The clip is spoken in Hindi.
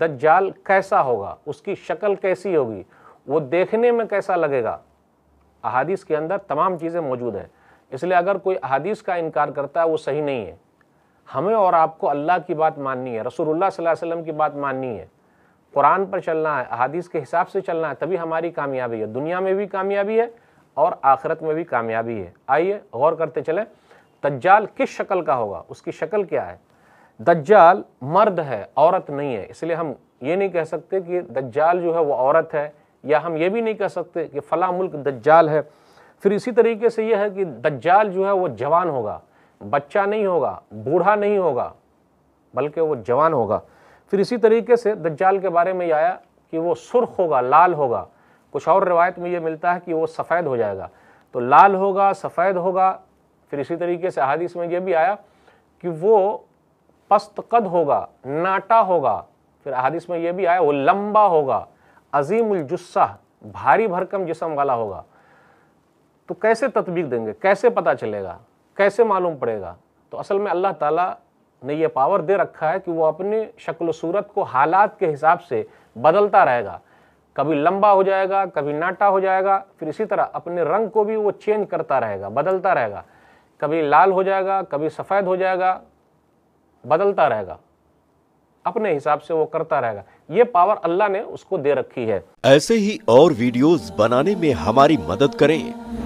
दज्जाल कैसा होगा उसकी शक्ल कैसी होगी वो देखने में कैसा लगेगा अहादीस के अंदर तमाम चीज़ें मौजूद हैं इसलिए अगर कोई अहादीस का इनकार करता है वो सही नहीं है हमें और आपको अल्लाह की बात माननी है रसूलुल्लाह सल्लल्लाहु अलैहि वसल्लम की बात माननी है कुरान पर चलना है अहादीस के हिसाब से चलना है तभी हमारी कामयाबी है दुनिया में भी कामयाबी है और आखिरत में भी कामयाबी है आइए गौर करते चलें तज्जाल किस शक्ल का होगा उसकी शक्ल क्या है दज्जाल मर्द है औरत नहीं है इसलिए हम ये नहीं कह सकते कि दज्जाल जो है वो औरत है या हम ये भी नहीं कह सकते कि फ़ला मुल्क दज्जाल है फिर इसी तरीके से यह है कि दज्जाल जो है वो जवान होगा बच्चा नहीं होगा बूढ़ा नहीं होगा बल्कि वो जवान होगा फिर इसी तरीके से दज्जाल के बारे में आया कि वो सुर्ख होगा लाल होगा कुछ और रिवायत में ये मिलता है कि वो सफ़ेद हो जाएगा तो लाल होगा सफ़ेद होगा फिर इसी तरीके से अहादीस में ये भी आया कि वो पस्तकद होगा नाटा होगा फिर हदीस में यह भी आया वो लंबा होगा उलजुस्सा भारी भरकम जिसम वाला होगा तो कैसे तदबीक देंगे कैसे पता चलेगा कैसे मालूम पड़ेगा तो असल में अल्लाह ताला ने यह पावर दे रखा है कि वो अपनी शक्ल सूरत को हालात के हिसाब से बदलता रहेगा कभी लंबा हो जाएगा कभी नाटा हो जाएगा फिर इसी तरह अपने रंग को भी वो चेंज करता रहेगा बदलता रहेगा कभी लाल हो जाएगा कभी सफ़ेद हो जाएगा बदलता रहेगा अपने हिसाब से वो करता रहेगा ये पावर अल्लाह ने उसको दे रखी है ऐसे ही और वीडियोस बनाने में हमारी मदद करें